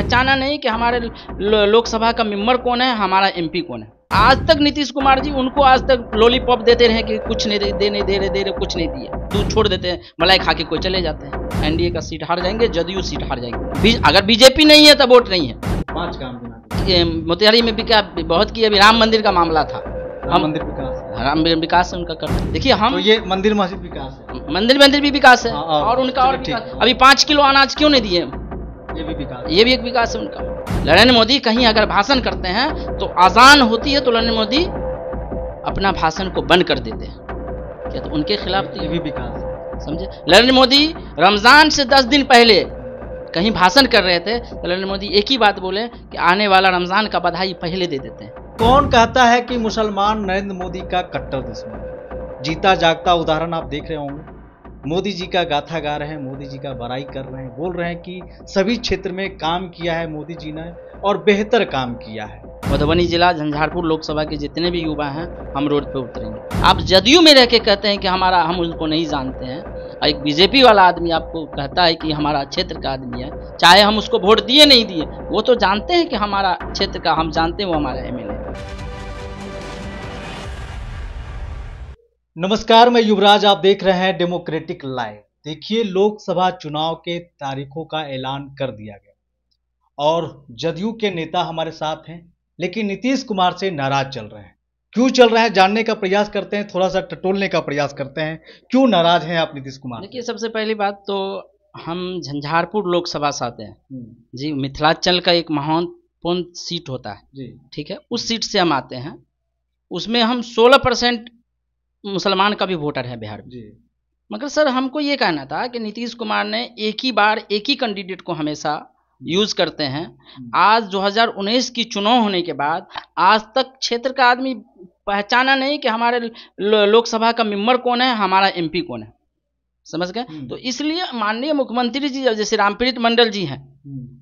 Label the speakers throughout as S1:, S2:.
S1: पहचाना नहीं कि हमारे लोकसभा का मेम्बर कौन है हमारा एमपी कौन है आज तक नीतीश कुमार जी उनको आज तक लॉलीपॉप देते रहे कि कुछ नहीं दे नहीं दे रहे दे रहे कुछ नहीं दिया तू छोड़ देते हैं मलाई खा के कोई चले जाते हैं एनडीए का सीट हार जाएंगे जदयू सीट हार जाएंगे अगर बीजेपी नहीं है तो वोट नहीं है पांच काम मोतिहारी में भी क्या बहुत किया राम मंदिर का मामला था हम मंदिर विकास राम विकास उनका कर देखिए हम तो ये मंदिर मस्जिद विकास है मंदिर मंदिर भी विकास है हाँ, हाँ, और उनका और अभी पाँच किलो अनाज क्यों नहीं दिए ये भी एक विकास है उनका नरेंद्र मोदी कहीं अगर भाषण करते हैं तो आजान होती है तो नरेंद्र मोदी अपना भाषण को बंद कर देते हैं क्या तो उनके खिलाफ तो ये भी विकास समझे नरेंद्र मोदी रमजान से दस दिन पहले कहीं भाषण कर रहे थे तो नरेंद्र मोदी एक ही बात बोले कि आने वाला रमजान का बधाई पहले दे देते हैं कौन कहता है कि
S2: मुसलमान नरेंद्र मोदी का कट्टर दुश्मन जीता जागता उदाहरण आप देख रहे होंगे मोदी जी का गाथा गा रहे हैं मोदी जी का बड़ाई कर रहे हैं बोल रहे हैं कि सभी क्षेत्र में काम
S1: किया है मोदी जी ने और बेहतर काम किया है मधुबनी जिला झंझारपुर लोकसभा के जितने भी युवा हैं हम रोड पे उतरेंगे आप जदयू में रह के कहते हैं कि हमारा हम उनको नहीं जानते हैं एक बीजेपी वाला आदमी आपको कहता है कि हमारा क्षेत्र का आदमी है चाहे हम उसको वोट दिए नहीं दिए वो तो जानते हैं कि हमारा क्षेत्र का हम जानते हैं वो हमारा एम
S2: नमस्कार मैं युवराज आप देख रहे हैं डेमोक्रेटिक लाइव देखिए लोकसभा चुनाव के तारीखों का ऐलान कर दिया गया और जदयू के नेता हमारे साथ हैं लेकिन नीतीश कुमार से नाराज चल रहे हैं क्यों चल रहे हैं जानने का प्रयास करते हैं थोड़ा सा टटोलने का प्रयास करते हैं क्यों नाराज हैं आप नीतीश
S1: कुमार देखिए सबसे पहली बात तो हम झंझारपुर लोकसभा से आते हैं हम्म। जी मिथिलांचल का एक महत्वपूर्ण सीट होता है ठीक है उस सीट से हम आते हैं उसमें हम सोलह परसेंट मुसलमान का भी वोटर है बिहार में मगर सर हमको ये कहना था कि नीतीश कुमार ने एक ही बार एक ही कैंडिडेट को हमेशा यूज हम्म। करते हैं हम्म। आज 2019 की चुनाव होने के बाद आज तक क्षेत्र का आदमी पहचाना नहीं कि हमारे लोकसभा का मेम्बर कौन है हमारा एमपी कौन है समझ गए हम्म। तो इसलिए माननीय मुख्यमंत्री जी जैसे रामप्रीत मंडल जी हैं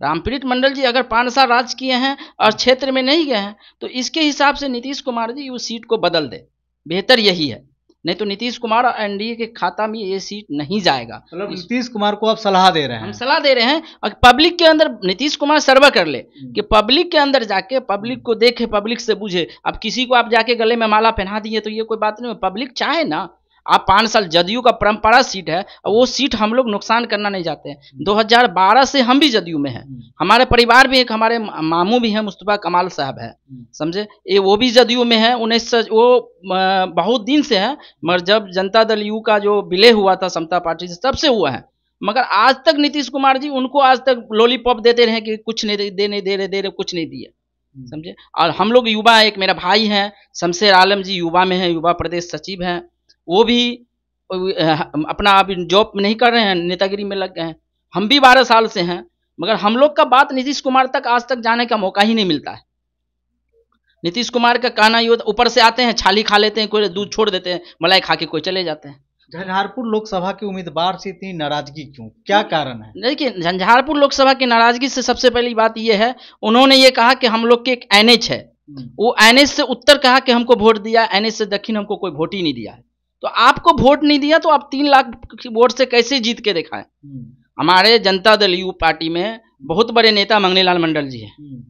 S1: रामप्रीत मंडल जी अगर पाँच साल राज किए हैं और क्षेत्र में नहीं गए हैं तो इसके हिसाब से नीतीश कुमार जी उस सीट को बदल दे बेहतर यही है नहीं तो नीतीश कुमार एनडीए के खाता में ये सीट नहीं जाएगा मतलब नीतीश कुमार को आप सलाह दे रहे हैं हम सलाह दे रहे हैं और पब्लिक के अंदर नीतीश कुमार सर्वे कर ले हम्म। कि पब्लिक के अंदर जाके पब्लिक को देखे पब्लिक से बूझे अब किसी को आप जाके गले में माला पहना दिए तो ये कोई बात नहीं पब्लिक चाहे ना आप पाँच साल जदयू का परंपरा सीट है और वो सीट हम लोग नुकसान करना नहीं चाहते हैं दो से हम भी जदयू में हैं हम्म। हमारे परिवार भी एक हमारे मामू भी हैं मुस्तफ़ा कमाल साहब है हम्म। समझे ये वो भी जदयू में है उन्नीस वो बहुत दिन से है मगर जब जनता दल यू का जो विलय हुआ था समता पार्टी से तब से हुआ है मगर आज तक नीतीश कुमार जी उनको आज तक लॉलीपॉप देते रहे कि कुछ नहीं दे नहीं दे रहे दे रहे कुछ नहीं दिए हम्म। समझे और हम लोग युवा एक मेरा भाई है शमशेर आलम जी युवा में है युवा प्रदेश सचिव हैं वो भी अपना आप जॉब नहीं कर रहे हैं नेतागिरी में लग गए हैं हम भी बारह साल से हैं मगर हम लोग का बात नीतीश कुमार तक आज तक जाने का मौका ही नहीं मिलता है नीतीश कुमार का कहना ये ऊपर से आते हैं छाली खा लेते हैं कोई दूध छोड़ देते हैं मलाई खा के कोई चले जाते हैं
S2: झंझारपुर लोकसभा के उम्मीदवार से इतनी नाराजगी क्यों
S1: क्या कारण है देखिए झंझारपुर लोकसभा की नाराजगी से सबसे पहली बात यह है उन्होंने ये कहा कि हम लोग के एक एनएच है हम्म। वो एनएच से उत्तर कहा कि हमको वोट दिया एनएच से दक्षिण हमको कोई वोट ही नहीं दिया है तो आपको वोट नहीं दिया तो आप तीन लाख वोट से कैसे जीत के दिखाएं हम्म। हमारे जनता दल यू पार्टी में बहुत बड़े नेता मंगनी मंडल जी हैं हम्म।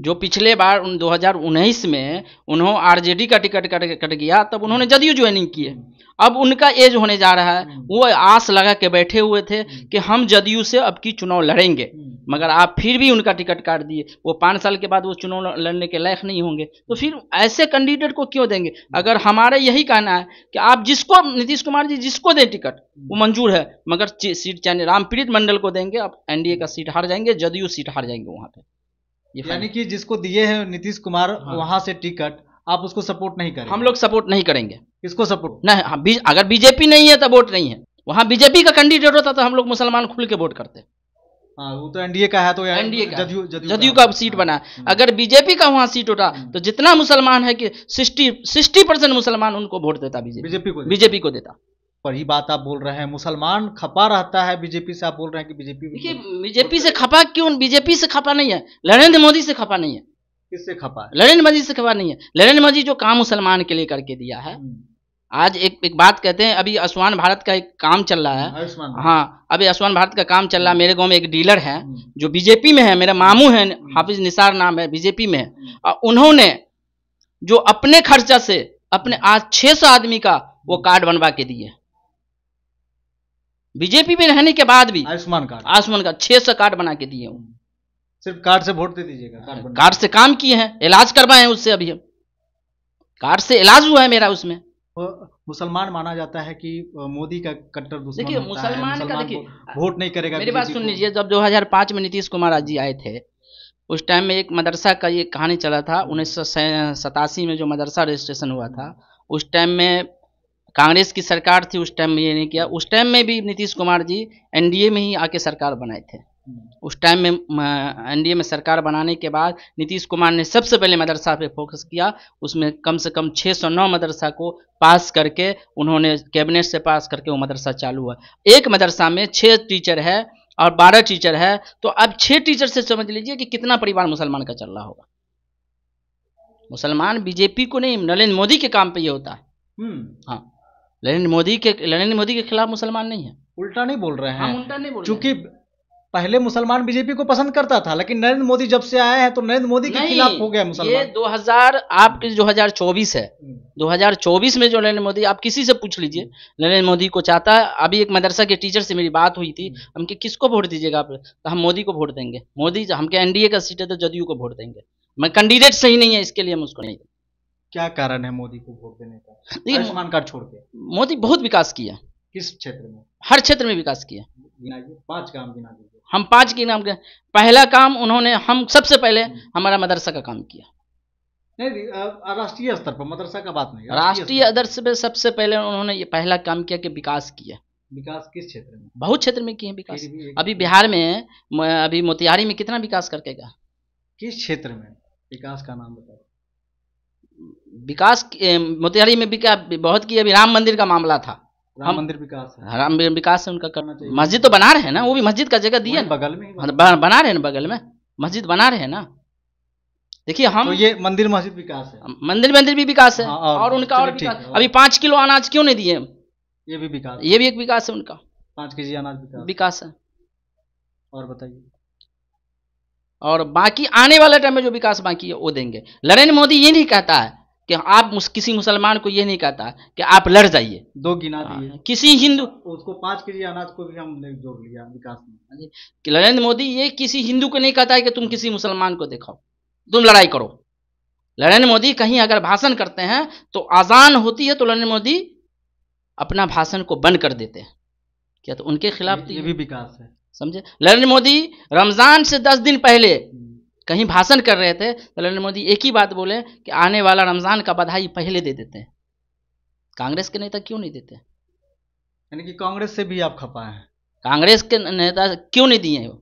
S1: जो पिछले बार उन 2019 में उन्होंने आरजेडी का टिकट कट कट गया तब उन्होंने जदयू ज्वाइनिंग किए अब उनका एज होने जा रहा है वो आस लगा के बैठे हुए थे कि हम जदयू से अब की चुनाव लड़ेंगे मगर आप फिर भी उनका टिकट काट दिए वो पाँच साल के बाद वो चुनाव लड़ने के लायक नहीं होंगे तो फिर ऐसे कैंडिडेट को क्यों देंगे अगर हमारे यही कहना है कि आप जिसको नीतीश कुमार जी जिसको दें टिकट वो मंजूर है मगर सीट चाहे रामप्रीत मंडल को देंगे आप एनडीए का सीट हार जाएंगे जदयू सीट हार जाएंगे वहाँ पर यानी कि जिसको दिए हैं नीतीश कुमार हाँ। वहां से टिकट आप उसको सपोर्ट नहीं करेंगे हम लोग सपोर्ट नहीं करेंगे किसको सपोर्ट नहीं हाँ, बीज, अगर बीजेपी नहीं है तो वोट नहीं है वहाँ बीजेपी का कैंडिडेट होता तो हम लोग मुसलमान खुल के वोट करते हाँ वो तो एनडीए का है तो एनडीए का जदयू का सीट हाँ, बना है हाँ। अगर बीजेपी का वहाँ सीट होता हम्म। तो जितना मुसलमान है कि सिक्सटी सिक्सटी परसेंट मुसलमान उनको वोट देता बीजेपी बीजेपी को देता ही बात आप बोल रहे हैं मुसलमान खपा रहता है बीजेपी से आप बोल रहे हैं कि बीजेपी देखिए बीजेपी से खपा क्यों बीजेपी से खपा नहीं है नरेंद्र मोदी से खपा नहीं है किससे खपा है नरेंद्र मोदी से खपा नहीं है नरेंद्र मोदी जो काम मुसलमान के लिए करके दिया है हम्म। आज एक एक बात कहते हैं अभी आसमान भारत का एक काम चल रहा है हाँ अभी आसमान भारत का काम चल रहा है हम्म। मेरे गांव में एक डीलर है हम्म। जो बीजेपी में है मेरा मामू है हाफिज निसार नाम है बीजेपी में है उन्होंने जो अपने खर्चा से अपने आज 600 आदमी का वो कार्ड बनवा के दिए बीजेपी में रहने के बाद भी आयुष्मान कार्ड आयुष्मान कार्ड छह सौ कार्ड बना के दिए हूँ सिर्फ कार्ड से वोट दे दीजिएगा हाँ, कार्ड से काम किए हैं इलाज करवाए हैं उससे अभी हम कार्ड से इलाज हुआ है मेरा उसमें मुसलमान माना जाता है कि मोदी का कट्टर देखिए मुसलमान का देखिए वोट नहीं करेगा मेरी बात सुन लीजिए जब 2005 में नीतीश कुमार जी आए थे उस टाइम में एक मदरसा का ये कहानी चला था उन्नीस में जो मदरसा रजिस्ट्रेशन हुआ था उस टाइम में कांग्रेस की सरकार थी उस टाइम में ये नहीं किया उस टाइम में भी नीतीश कुमार जी एनडीए में ही आके सरकार बनाए थे उस टाइम में एनडीए में सरकार बनाने के बाद नीतीश कुमार ने सबसे पहले मदरसा पे फोकस किया उसमें कम से कम 609 मदरसा को पास करके उन्होंने कैबिनेट से पास करके वो मदरसा चालू हुआ एक मदरसा में छः टीचर है और बारह टीचर है तो अब छः टीचर से समझ लीजिए कि कितना परिवार मुसलमान का चल रहा होगा मुसलमान बीजेपी को नहीं नरेंद्र मोदी के काम पे ये होता है हम्म। हाँ नरेंद्र मोदी के नरेंद्र मोदी के खिलाफ मुसलमान नहीं है उल्टा नहीं बोल रहे हैं उल्टा नहीं बोल चूंकि पहले मुसलमान बीजेपी को पसंद करता था लेकिन नरेंद्र मोदी जब से आए हैं तो नरेंद्र मोदी के खिलाफ हो गया मुसलमान ये 2000 आपके जो चौबीस है 2024 हम्म। में जो नरेंद्र मोदी आप किसी से पूछ लीजिए नरेंद्र मोदी को चाहता है अभी एक मदरसा के टीचर से मेरी बात हुई थी हम्म। हम कि किसको वोट दीजिएगा आप तो हम मोदी को वोट देंगे मोदी हमके एनडीए का सीट है तो जदयू को वोट देंगे मैं कैंडिडेट सही नहीं है इसके लिए हम उसको नहीं क्या कारण है मोदी को वोट देने का आयुष्मान कार्ड छोड़ के मोदी बहुत विकास किया किस क्षेत्र में हर क्षेत्र में विकास किया पांच काम गिना दीजिए हम पांच के नाम पहला काम उन्होंने हम सबसे पहले हम्म। हमारा मदरसा का काम किया नहीं राष्ट्रीय स्तर पर मदरसा का बात नहीं राष्ट्रीय आदर्श पे सबसे पहले उन्होंने ये पहला काम किया कि विकास किया
S2: विकास किस क्षेत्र में
S1: बहुत क्षेत्र में किए विकास अभी बिहार में अभी मोतिहारी में कितना विकास करके किस क्षेत्र में विकास का नाम बताओ विकास मोतिहारी में विकास बहुत किया अभी राम मंदिर का मामला था राम मंदिर विकास हाँ, राम विकास से उनका करना चाहिए मस्जिद तो बना रहे हैं ना वो भी मस्जिद का जगह दिया बगल में मतलब बना रहे हैं ना बगल में मस्जिद बना रहे हैं ना देखिए हम तो ये मंदिर मस्जिद विकास है मंदिर मंदिर भी विकास है और, हाँ, हाँ, और उनका और विकास अभी पांच किलो अनाज क्यों नहीं दिए ये भी विकास ये भी एक विकास है उनका पांच के जी अनाज विकास है और बताइए और बाकी आने वाले टाइम में जो विकास बाकी है वो देंगे नरेंद्र मोदी ये नहीं कहता है कि आप मुस, किसी मुसलमान को यह नहीं कहता कि आप लड़ जाइए दो गिना हाँ, दिए किसी हिंदू उसको
S2: पांच के जी अनाज को भी हम जोड़ लिया विकास में हाँ
S1: नरेंद्र मोदी ये किसी हिंदू को नहीं कहता है कि तुम किसी मुसलमान को देखो तुम लड़ाई करो नरेंद्र मोदी कहीं अगर भाषण करते हैं तो आजान होती है तो नरेंद्र मोदी अपना भाषण को बंद कर देते हैं क्या तो उनके खिलाफ ये, तो ये भी विकास है समझे नरेंद्र मोदी रमजान से दस दिन पहले कहीं भाषण कर रहे थे तो नरेंद्र मोदी एक ही बात बोले कि आने वाला रमज़ान का बधाई पहले दे देते हैं कांग्रेस के नेता क्यों नहीं देते यानी कि कांग्रेस से भी आप खपा हैं कांग्रेस के नेता क्यों नहीं दिए वो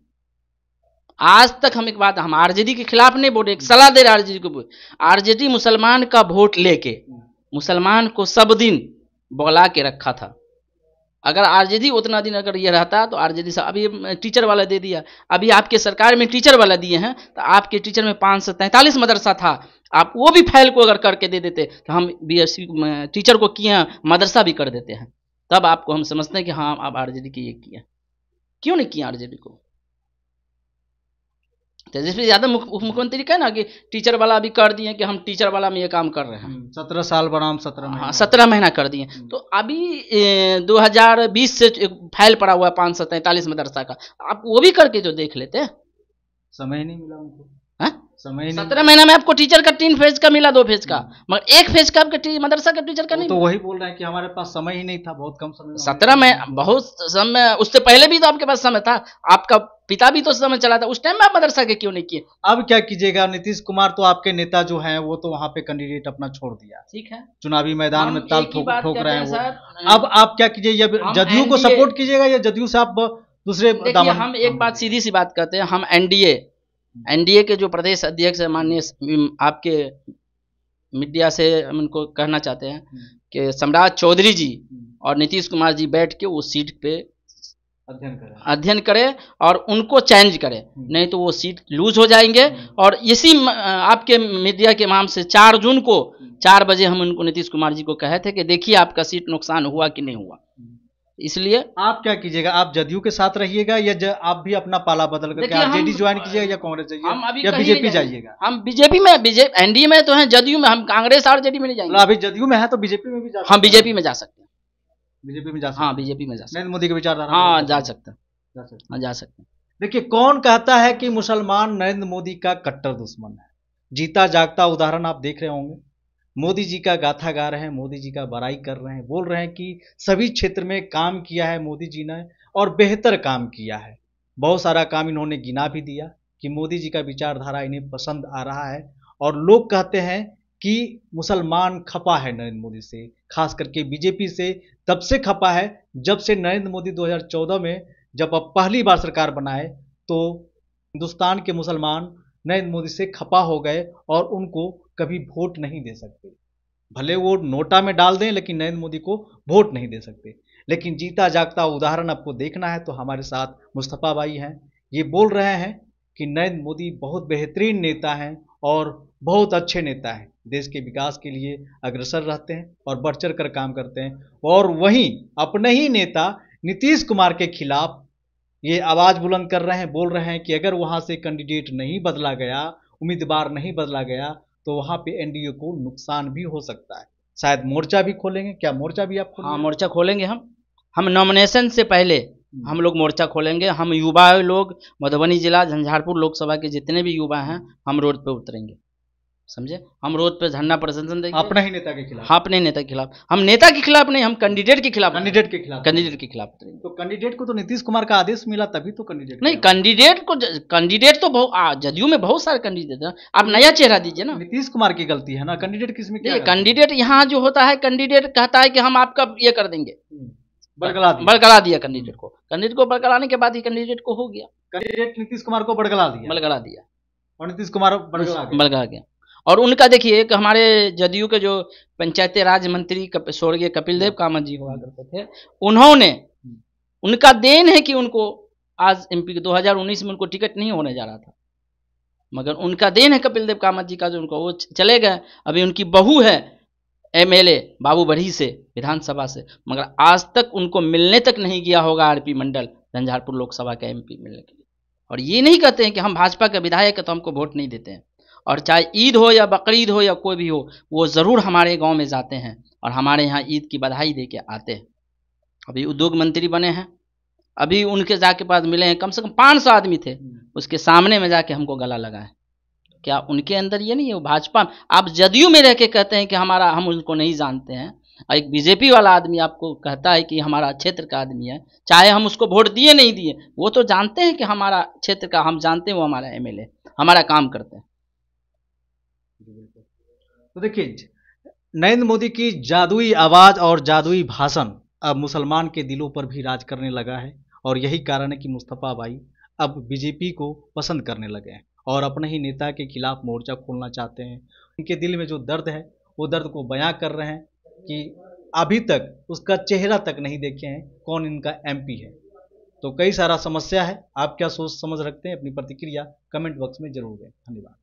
S1: आज तक हम एक बात हम आरजेडी के खिलाफ नहीं बोले एक सलाह दे रहे आरजेडी को आरजेडी मुसलमान का वोट लेके मुसलमान को सब दिन बोला के रखा था अगर आरजेडी उतना दिन अगर ये रहता तो आरजेडी से अभी टीचर वाला दे दिया अभी आपके सरकार में टीचर वाला दिए हैं तो आपके टीचर में पाँच सौ तैंतालीस मदरसा था आप वो भी फाइल को अगर करके दे देते तो हम बीएससी टीचर को किए हैं मदरसा भी कर देते हैं तब आपको हम समझते हैं कि हाँ आप आरजेडी की ये किए क्यों नहीं किए आरजेडी को तो जिसमें ज़्यादा मुख्यमंत्री कहे ना कि टीचर वाला अभी कर दिए कि हम टीचर वाला में ये काम कर रहे हैं हम्म, सत्रह साल हम सत्रह हाँ सत्रह महीना कर दिए हम्म। तो अभी दो हजार बीस से फाइल पड़ा हुआ है पाँच सौ तैंतालीस मदरसा का आप वो भी करके जो देख लेते समय नहीं मिला उनको समय सत्रह महीना में आपको टीचर का तीन फेज का मिला दो फेज का हम्म। मगर एक फेज का आपके मदरसा का टीचर का नहीं तो वही बोल रहे हैं कि हमारे पास समय ही नहीं था बहुत कम समय सत्रह में बहुत समय उससे पहले भी तो आपके पास समय था आपका पिता भी तो समय चला था उस टाइम में आप मदरसा के
S2: क्यों नहीं किए अब क्या कीजिएगा नीतीश कुमार तो आपके नेता जो हैं वो तो वहाँ पे कैंडिडेट अपना छोड़ दिया ठीक है चुनावी मैदान में ताल ठोक ठोक रहे हैं वो अब आप क्या कीजिए जदयू को सपोर्ट
S1: कीजिएगा या जदयू से आप दूसरे हम एक बात सीधी सी बात करते हैं हम एनडीए एनडीए के जो प्रदेश अध्यक्ष है माननीय आपके मीडिया से हम उनको कहना चाहते हैं हम्म। कि सम्राट चौधरी जी हम्म। और नीतीश कुमार जी बैठ के उस सीट पे अध्ययन करें अध्ययन करें और उनको चेंज करें हम्म। नहीं तो वो सीट लूज हो जाएंगे और इसी आपके मीडिया के माम से चार जून को चार बजे हम उनको नीतीश कुमार जी को कहे थे कि देखिए आपका सीट नुकसान हुआ कि नहीं हुआ इसलिए आप क्या कीजिएगा आप जदयू के साथ रहिएगा या आप भी अपना पाला बदल करके आप जेडी ज्वाइन
S2: कीजिएगा या कांग्रेस
S1: जाइए या बीजेपी जाइएगा हम बीजेपी में बीजेपी एनडीए में तो है जदयू में हम कांग्रेस और जेडी में नहीं जाएंगे अभी जदयू में है तो बीजेपी में भी हम बीजेपी में जा सकते हैं बीजेपी में जा सकते हाँ बीजेपी में जा सकते नरेंद्र
S2: मोदी की विचारधारा हाँ जा सकते हैं हाँ, जा सकते हैं देखिए कौन कहता है कि मुसलमान नरेंद्र मोदी का कट्टर दुश्मन है जीता जागता उदाहरण आप देख रहे होंगे मोदी जी का गाथा गा रहे हैं मोदी जी का बड़ाई कर रहे हैं बोल रहे हैं कि सभी क्षेत्र में काम किया है मोदी जी ने और बेहतर काम किया है बहुत सारा काम इन्होंने गिना भी दिया कि मोदी जी का विचारधारा इन्हें पसंद आ रहा है और लोग कहते हैं कि मुसलमान खपा है नरेंद्र मोदी से खास करके बीजेपी से तब से खपा है जब से नरेंद्र मोदी 2014 में जब अब पहली बार सरकार बनाए तो हिंदुस्तान के मुसलमान नरेंद्र मोदी से खपा हो गए और उनको कभी वोट नहीं दे सकते भले वो नोटा में डाल दें लेकिन नरेंद्र मोदी को वोट नहीं दे सकते लेकिन जीता जागता उदाहरण आपको देखना है तो हमारे साथ मुस्तफ़ा भाई हैं ये बोल रहे हैं कि नरेंद्र मोदी बहुत बेहतरीन नेता हैं और बहुत अच्छे नेता हैं देश के विकास के लिए अग्रसर रहते हैं और बढ़ चढ़ कर काम करते हैं और वहीं अपने ही नेता नीतीश कुमार के खिलाफ ये आवाज़ बुलंद कर रहे हैं बोल रहे हैं कि अगर वहाँ से कैंडिडेट नहीं बदला गया उम्मीदवार नहीं बदला गया तो वहाँ पे एनडीए को नुकसान भी हो सकता
S1: है शायद मोर्चा भी खोलेंगे क्या मोर्चा भी आप हाँ मोर्चा खोलेंगे हम हम नॉमिनेशन से पहले हम्म। हम लोग मोर्चा खोलेंगे हम युवा लोग मधुबनी जिला झंझारपुर लोकसभा के जितने भी युवा हैं हम रोड पे उतरेंगे समझे हम रोड पे धरना प्रदर्शन देंगे अपना ही नेता के खिलाफ हाँ अपने नेता के खिलाफ हम नेता के खिलाफ नहीं हम कैंडिडेट के खिलाफ कैंडिडेट के खिलाफ कैंडिडेट के खिलाफ
S2: तो कैंडिडेट तो को तो नीतीश कुमार का आदेश मिला तभी तो कैंडिडेट नहीं
S1: कैंडिडेट को कैंडिडेट तो बहुत जदयू में बहुत सारे कैंडिडेट है आप नया चेहरा दीजिए ना नीतीश कुमार की गलती है ना कैंडिडेट किस में कैंडिडेट यहाँ जो होता है कैंडिडेट कहता है की हम आपका ये कर देंगे हम्म, बड़गड़ा दिया कैंडिडेट को कैंडिडेट को बड़गड़ाने के बाद ही कैंडिडेट को हो गया कैंडिडेट नीतीश कुमार को बड़गड़ा दिया बरगला दिया और नीतीश कुमार बरगला गया और उनका देखिए एक हमारे जदयू के जो पंचायती राज मंत्री कप, स्वर्गीय कपिल देव कामत जी हुआ करते थे उन्होंने उनका देन है कि उनको आज एमपी के 2019 में उनको टिकट नहीं होने जा रहा था मगर उनका देन है कपिल देव कामत जी का जो उनको वो चले गए अभी उनकी बहू है एमएलए बाबू बढ़ी से विधानसभा से मगर आज तक उनको मिलने तक नहीं गया होगा आरपी मंडल झंझारपुर लोकसभा का एमपी मिलने के लिए और ये नहीं कहते हैं कि हम भाजपा के विधायक है तो हमको वोट नहीं देते हैं और चाहे ईद हो या बकरीद हो या कोई भी हो वो ज़रूर हमारे गांव में जाते हैं और हमारे यहाँ ईद की बधाई दे के आते हैं अभी उद्योग मंत्री बने हैं अभी उनके जाके पास मिले हैं कम से कम पाँच सौ आदमी थे उसके सामने में जाके हमको गला लगाए क्या उनके अंदर ये नहीं है वो भाजपा आप जदयू में रह के कहते हैं कि हमारा हम उनको नहीं जानते हैं एक बीजेपी वाला आदमी आपको कहता है कि हमारा क्षेत्र का आदमी है चाहे हम उसको वोट दिए नहीं दिए वो तो जानते हैं कि हमारा क्षेत्र का हम जानते हैं वो हमारा एमएलए हमारा काम करते हैं तो देखिए
S2: नरेंद्र मोदी की जादुई आवाज़ और जादुई भाषण अब मुसलमान के दिलों पर भी राज करने लगा है और यही कारण है कि मुस्तफ़ा भाई अब बीजेपी को पसंद करने लगे हैं और अपने ही नेता के खिलाफ मोर्चा खोलना चाहते हैं उनके दिल में जो दर्द है वो दर्द को बयां कर रहे हैं कि अभी तक उसका चेहरा तक नहीं देखे हैं कौन इनका एमपी है तो कई सारा समस्या है आप क्या सोच समझ रखते हैं अपनी प्रतिक्रिया कमेंट बॉक्स में जरूर दें धन्यवाद